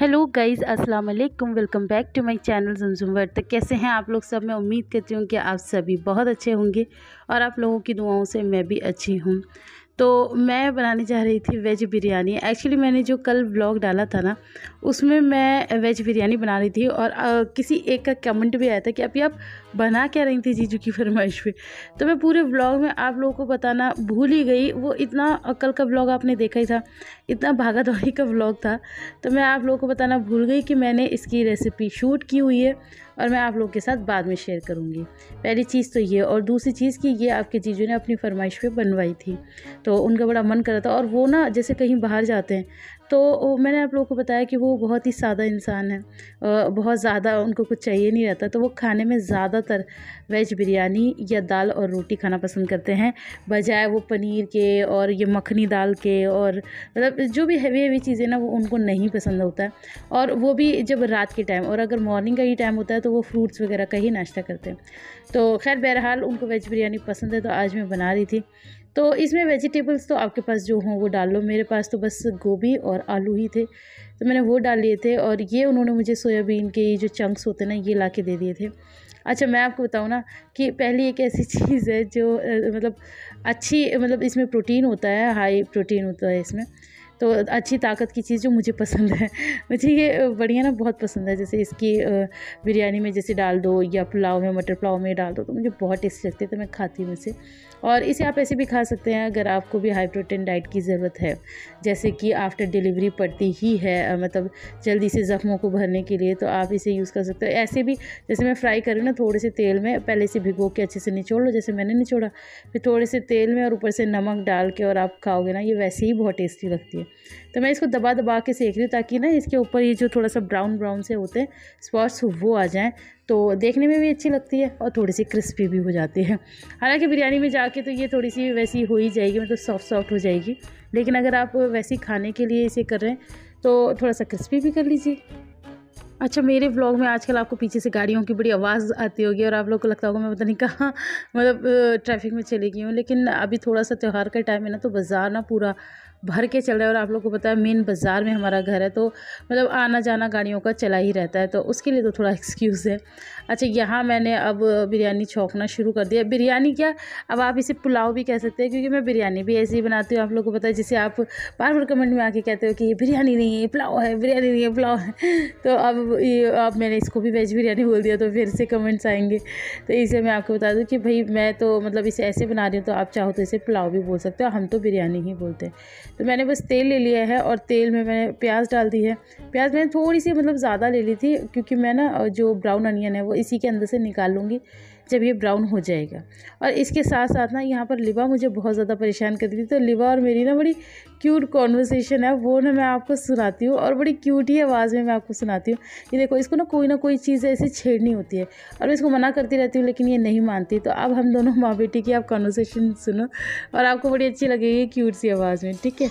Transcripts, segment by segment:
Hello guys अस्सलाम वालेकुम welcome back to my channel Zamzam world तो कैसे हैं आप लोग सब मैं उम्मीद करती हूँ कि आप सभी बहुत अच्छे होंगे और आप लोगों की दुआओं से मैं भी अच्छी हूँ तो मैं बनाने जा रही थी वेज बिरयानी एक्चुअली मैंने जो कल ब्लॉग डाला था ना उसमें मैं वेज बिरयानी बना रही थी और आ, किसी एक का कमेंट भी आया था कि अभी आप बना क्या रही थी जीजू की फरमाइश पे तो मैं पूरे ब्लॉग में आप लोगों को बताना भूल ही गई वो इतना कल का ब्लॉग आपने देखा ही था इतना भागा दौड़ी का ब्लॉग था तो मैं आप लोगों को बताना भूल गई कि मैंने इसकी रेसिपी शूट की हुई है और मैं आप लोगों के साथ बाद में शेयर करूँगी पहली चीज़ तो ये और दूसरी चीज़ कि ये आपके जीजू ने अपनी फरमाइश पर बनवाई थी तो उनका बड़ा मन करा था और वो ना जैसे कहीं बाहर जाते हैं तो मैंने आप लोगों को बताया कि वो बहुत ही सादा इंसान है बहुत ज़्यादा उनको कुछ चाहिए नहीं रहता तो वो खाने में ज़्यादातर वेज बिरयानी या दाल और रोटी खाना पसंद करते हैं बजाय वो पनीर के और ये मखनी दाल के और मतलब जो भी हैवी हैवी चीज़ें ना वो उनको नहीं पसंद होता है और वो भी जब रात के टाइम और अगर मॉर्निंग का ही टाइम होता है तो वो फ्रूट्स वगैरह का ही नाश्ता करते हैं तो खैर बहरहाल उनको वेज बिरयानी पसंद है तो आज मैं बना रही थी तो इसमें वेजिटेबल्स तो आपके पास जो हों वो डाल लो मेरे पास तो बस गोभी और आलू ही थे तो मैंने वो डाल लिए थे और ये उन्होंने मुझे सोयाबीन के जो चंक्स होते ना ये ला के दे दिए थे अच्छा मैं आपको बताऊँ ना कि पहली एक ऐसी चीज़ है जो मतलब अच्छी मतलब इसमें प्रोटीन होता है हाई प्रोटीन होता है इसमें तो अच्छी ताकत की चीज़ जो मुझे पसंद है मुझे ये बढ़िया ना बहुत पसंद है जैसे इसकी बिरयानी में जैसे डाल दो या पुलाव में मटर पुलाव में डाल दो तो मुझे बहुत टेस्टी लगती है तो मैं खाती हूँ इसे और इसे आप ऐसे भी खा सकते हैं अगर आपको भी हाई प्रोटीन डाइट की ज़रूरत है जैसे कि आफ्टर डिलीवरी पड़ती ही है मतलब जल्दी से ज़ख्मों को भरने के लिए तो आप इसे यूज़ कर सकते हो ऐसे भी जैसे मैं फ्राई करूँ ना थोड़े से तेल में पहले इसे भिगो के अच्छे से निचोड़ लो जैसे मैंने निचोड़ा फिर थोड़े से तेल में और ऊपर से नमक डाल के और आप खाओगे ना ये वैसे ही बहुत टेस्टी लगती है तो मैं इसको दबा दबा के सेक रही हूँ ताकि ना इसके ऊपर ये जो थोड़ा सा ब्राउन ब्राउन से होते हैं स्पॉट्स वो आ जाएँ तो देखने में भी अच्छी लगती है और थोड़ी सी क्रिस्पी भी हो जाती है हालांकि बिरयानी में जाके तो ये थोड़ी सी वैसी हो ही जाएगी मतलब सॉफ्ट सॉफ्ट हो जाएगी लेकिन अगर आप वैसी खाने के लिए इसे कर रहे हैं तो थोड़ा सा क्रिस्पी भी कर लीजिए अच्छा मेरे व्लॉग में आजकल आपको पीछे से गाड़ियों की बड़ी आवाज़ आती होगी और आप लोग को लगता होगा मैं पता नहीं कहाँ मतलब ट्रैफिक में चली गई हूँ लेकिन अभी थोड़ा सा त्यौहार का टाइम है ना तो बाज़ार ना पूरा भर के चल रहा है और आप लोग को पता है मेन बाज़ार में हमारा घर है तो मतलब आना जाना गाड़ियों का चला ही रहता है तो उसके लिए तो थोड़ा एक्सक्यूज़ है अच्छा यहाँ मैंने अब बिरयानी छोंकना शुरू कर दिया बिरयानी क्या अब आप इसे पुलाव भी कह सकते हैं क्योंकि मैं बिरयानी भी ऐसी ही बनाती हूँ आप लोग को पता है जिसे आप बार बार कमेंट में आके कहते हो कि ये बिरयानी नहीं है पुलाव है बिरयानी नहीं है पुलाव है तो अब ये अब मैंने इसको भी वेज बिरयानी बोल दिया तो फिर से कमेंट्स आएंगे तो इसे मैं आपको बता दूँ कि भाई मैं तो मतलब इसे ऐसे बना रही हूँ तो आप चाहो तो इसे पुलाव भी बोल सकते हो हम तो बिरयानी ही बोलते हैं तो मैंने बस तेल ले लिया है और तेल में मैंने प्याज डाल दी है प्याज मैंने थोड़ी सी मतलब ज़्यादा ले ली थी क्योंकि मैं ना जो ब्राउन अनियन है वो इसी के अंदर से निकाल लूँगी जब ये ब्राउन हो जाएगा और इसके साथ साथ ना यहाँ पर लिवा मुझे बहुत ज़्यादा परेशान करती थी तो लिवा और मेरी ना बड़ी क्यूट कॉन्वर्सेशन है वो ना मैं आपको सुनाती हूँ और बड़ी क्यूट ही आवाज़ में मैं आपको सुनाती हूँ ये देखो इसको ना कोई ना कोई चीज़ ऐसी छेड़नी होती है और मैं इसको मना करती रहती हूँ लेकिन ये नहीं मानती तो अब हम दोनों माँ बेटी की आप कॉन्वर्सेशन सुनो और आपको बड़ी अच्छी लगेगी क्यूट सी आवाज़ में ठीक है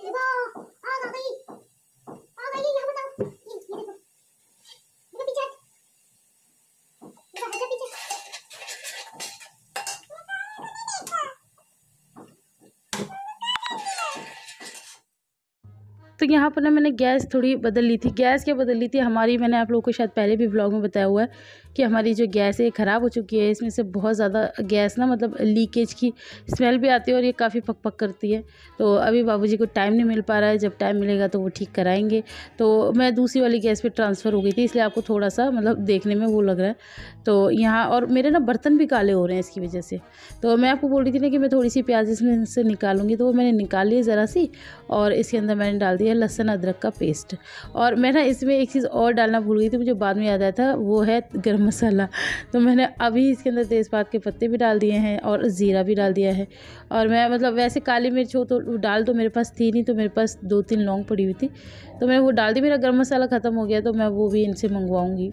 तो यहाँ पर ना मैंने गैस थोड़ी बदल ली थी गैस क्या बदल ली थी हमारी मैंने आप लोगों को शायद पहले भी ब्लॉग में बताया हुआ है कि हमारी जो गैस है ये ख़राब हो चुकी है इसमें से बहुत ज़्यादा गैस ना मतलब लीकेज की स्मेल भी आती है और ये काफ़ी पक पक करती है तो अभी बाबूजी को टाइम नहीं मिल पा रहा है जब टाइम मिलेगा तो वो ठीक कराएंगे तो मैं दूसरी वाली गैस पर ट्रांसफ़र हो गई थी इसलिए आपको थोड़ा सा मतलब देखने में वो लग रहा है तो यहाँ और मेरे ना बर्तन भी काले हो रहे हैं इसकी वजह से तो मैं आपको बोल रही थी ना कि मैं थोड़ी सी प्याज इसमें से निकालूंगी तो वो मैंने निकाली ज़रा सी और इसके अंदर मैंने डाल दिया है लहसुन अदरक का पेस्ट और मैं ना इसमें एक चीज़ और डालना भूल गई थी मुझे बाद में याद आया था वो है गर्म मसाला तो मैंने अभी इसके अंदर तेज़पात के पत्ते भी डाल दिए हैं और ज़ीरा भी डाल दिया है और मैं मतलब वैसे काली मिर्च हो तो डाल तो मेरे पास थी नहीं तो मेरे पास दो तीन लौंग पड़ी हुई थी तो मैं वो डाल दी मेरा गर्म मसाला ख़त्म हो गया तो मैं वो भी इनसे मंगवाऊँगी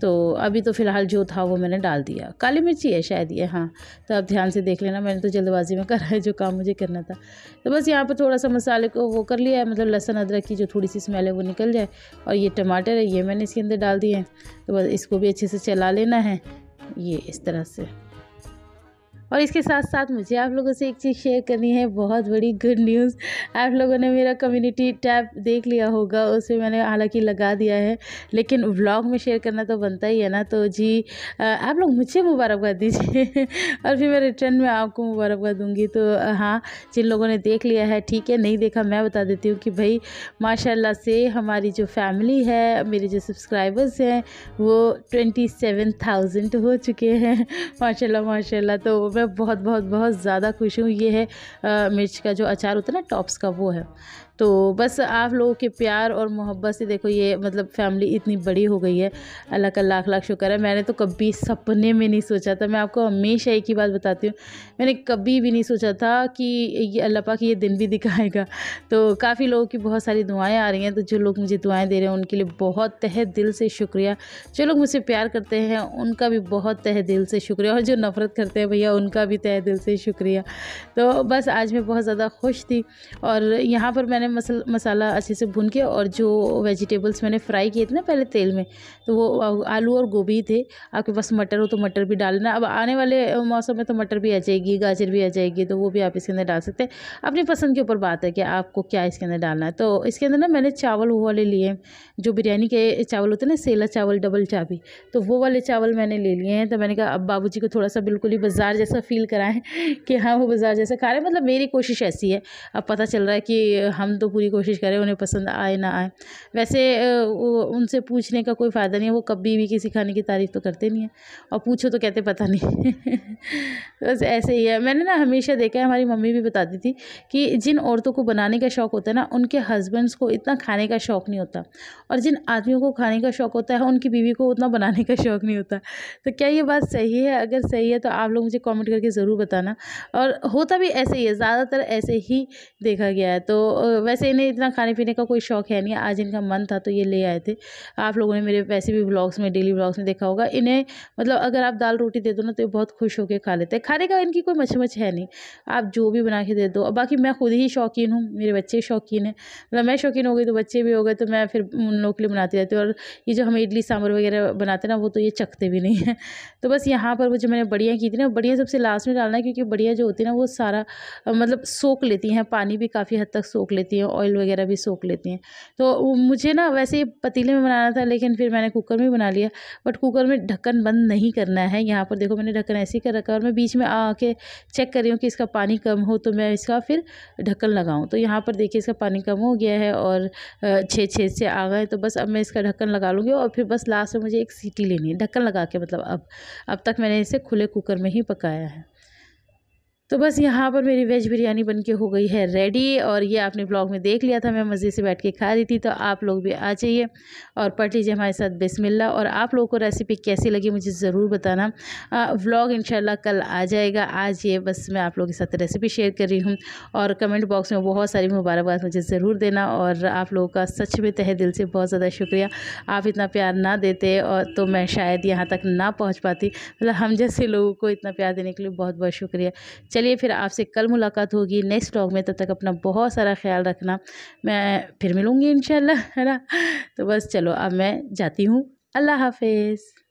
तो अभी तो फ़िलहाल जो था वो मैंने डाल दिया काली मिर्ची है शायद ये हाँ तो आप ध्यान से देख लेना मैंने तो जल्दबाजी में करा है जो काम मुझे करना था तो बस यहाँ पर थोड़ा सा मसाले को वो कर लिया है मतलब लहसुन अदरक की जो थोड़ी सी स्मेल है वो निकल जाए और ये टमाटर है ये मैंने इसके अंदर डाल दिए हैं तो बस इसको भी अच्छे से चला लेना है ये इस तरह से और इसके साथ साथ मुझे आप लोगों से एक चीज़ शेयर करनी है बहुत बड़ी गुड न्यूज़ आप लोगों ने मेरा कम्युनिटी टैब देख लिया होगा उसमें मैंने हालांकि लगा दिया है लेकिन व्लॉग में शेयर करना तो बनता ही है ना तो जी आप लोग मुझे मुबारकबाद दीजिए और फिर मैं रिटर्न में आपको मुबारकबाद दूँगी तो हाँ जिन लोगों ने देख लिया है ठीक है नहीं देखा मैं बता देती हूँ कि भाई माशा से हमारी जो फैमिली है मेरे जो सब्सक्राइबर्स हैं वो ट्वेंटी सेवन थाउजेंड हो चुके हैं माशा माशा तो मैं बहुत बहुत बहुत ज़्यादा खुश हूँ ये है आ, मिर्च का जो अचार होता है ना टॉप्स का वो है तो बस आप लोगों के प्यार और मोहब्बत से देखो ये मतलब फैमिली इतनी बड़ी हो गई है अल्लाह का लाख लाख शुक्र है मैंने तो कभी सपने में नहीं सोचा था मैं आपको हमेशा एक ही बात बताती हूँ मैंने कभी भी नहीं सोचा था कि ये अल्लाह पाक ये दिन भी दिखाएगा तो काफ़ी लोगों की बहुत सारी दुआएँ आ रही हैं तो जो लोग मुझे दुआएँ दे रहे हैं उनके लिए बहुत तह दिल से शुक्रिया जो लोग मुझसे प्यार करते हैं उनका भी बहुत तह दिल से शुक्रिया और जो नफ़रत करते हैं भैया उन उनका भी तय दिल से शुक्रिया तो बस आज मैं बहुत ज़्यादा खुश थी और यहाँ पर मैंने मसल मसाला अच्छे से भून के और जो वेजिटेबल्स मैंने फ्राई किए थे ना पहले तेल में तो वो आलू और गोभी थे आपके पास मटर हो तो मटर भी डालना अब आने वाले मौसम में तो मटर भी आ जाएगी गाजर भी आ जाएगी तो वो भी आप इसके अंदर डाल सकते हैं अपनी पसंद के ऊपर बात है कि आपको क्या इसके अंदर डालना है तो इसके अंदर ना मैंने चावल वो वाले लिए जो बिरयानी के चावल होते हैं ना सेला चावल डबल चाबी तो वो वाले चावल मैंने ले लिए हैं तो मैंने कहा अब बाबूजी को थोड़ा सा बिल्कुल ही बाजार जैसा सा फील कराएं कि हाँ वो बाज़ार जैसे खा रहे हैं मतलब मेरी कोशिश ऐसी है अब पता चल रहा है कि हम तो पूरी कोशिश करें उन्हें पसंद आए ना आए वैसे उनसे पूछने का कोई फ़ायदा नहीं है वो कभी भी किसी खाने की तारीफ़ तो करते नहीं है और पूछो तो कहते पता नहीं बस ऐसे ही है मैंने ना हमेशा देखा है हमारी मम्मी भी बताती थी कि जिन औरतों को बनाने का शौक़ होता है ना उनके हस्बैंड्स को इतना खाने का शौक़ नहीं होता और जिन आदमियों को खाने का शौक़ होता है उनकी बीवी को उतना बनाने का शौक़ नहीं होता तो क्या ये बात सही है अगर सही है तो आप लोग मुझे कॉमेंट कमेंट करके ज़रूर बताना और होता भी ऐसे ही है ज़्यादातर ऐसे ही देखा गया है तो वैसे इन्हें इतना खाने पीने का कोई शौक है नहीं आज इनका मन था तो ये ले आए थे आप लोगों ने मेरे वैसे भी ब्लॉग्स में डेली ब्लॉग्स में देखा होगा इन्हें मतलब अगर आप दाल रोटी दे दो ना तो ये बहुत खुश होकर खा लेते हैं खाने का इनकी कोई मछमछ है नहीं आप जो भी बना के दे दो बाकी मैं खुद ही शौकीन हूँ मेरे बच्चे शौकीन हैं मतलब मैं शौकीन हो गई तो बच्चे भी हो गए तो मैं फिर उन लोगों के लिए बनाती रहती हूँ और ये जो हम इडली सांभर वगैरह बनाते ना वो तो ये चखते भी नहीं हैं तो बस यहाँ पर वो जो मैंने बढ़िया की थी ना बढ़िया सबसे उसे लास्ट में डालना है क्योंकि बढ़िया जो होती है ना वो सारा मतलब सोख लेती हैं पानी भी काफ़ी हद तक सोख लेती हैं ऑयल वगैरह भी सोख लेती हैं तो मुझे ना वैसे पतीले में बनाना था लेकिन फिर मैंने कुकर में बना लिया बट कुकर में ढक्कन बंद नहीं करना है यहाँ पर देखो मैंने ढक्कन ऐसे ही कर रखा है और मैं बीच में आके चेक कर रही हूँ कि इसका पानी कम हो तो मैं इसका फिर ढक्कन लगाऊँ तो यहाँ पर देखिए इसका पानी कम हो गया है और छः छः से आ गए तो बस अब मैं इसका ढक्कन लगा लूँगी और फिर बस लास्ट में मुझे एक सीटी लेनी है ढक्कन लगा के मतलब अब अब तक मैंने इसे खुले कुकर में ही पकाया है। तो बस यहाँ पर मेरी वेज बिरयानी बन के हो गई है रेडी और ये आपने ब्लॉग में देख लिया था मैं मज़े से बैठ के खा रही थी तो आप लोग भी आ जाइए और पढ़ लीजिए हमारे साथ बिस्मिल्लाह और आप लोगों को रेसिपी कैसी लगी मुझे ज़रूर बताना व्लॉग इंशाल्लाह कल आ जाएगा आज ये बस मैं आप लोगों के साथ रेसिपी शेयर कर रही हूँ और कमेंट बॉक्स में बहुत सारी मुबारकबाद मुझे ज़रूर देना और आप लोगों का सच में तह दिल से बहुत ज़्यादा शुक्रिया आप इतना प्यार ना देते और तो मैं शायद यहाँ तक ना पहुँच पाती मतलब हम जैसे लोगों को इतना प्यार देने के लिए बहुत बहुत शुक्रिया चलिए फिर आपसे कल मुलाकात होगी नेक्स्ट ब्लॉग में तब तो तक अपना बहुत सारा ख्याल रखना मैं फिर मिलूँगी इन है ना तो बस चलो अब मैं जाती हूँ अल्लाह हाफिज़